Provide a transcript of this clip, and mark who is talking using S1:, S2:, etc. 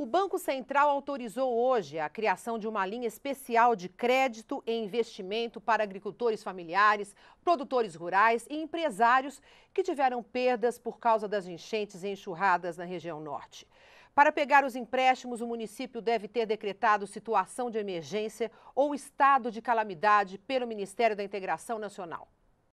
S1: O Banco Central autorizou hoje a criação de uma linha especial de crédito e investimento para agricultores familiares, produtores rurais e empresários que tiveram perdas por causa das enchentes e enxurradas na região norte. Para pegar os empréstimos, o município deve ter decretado situação de emergência ou estado de calamidade pelo Ministério da Integração Nacional.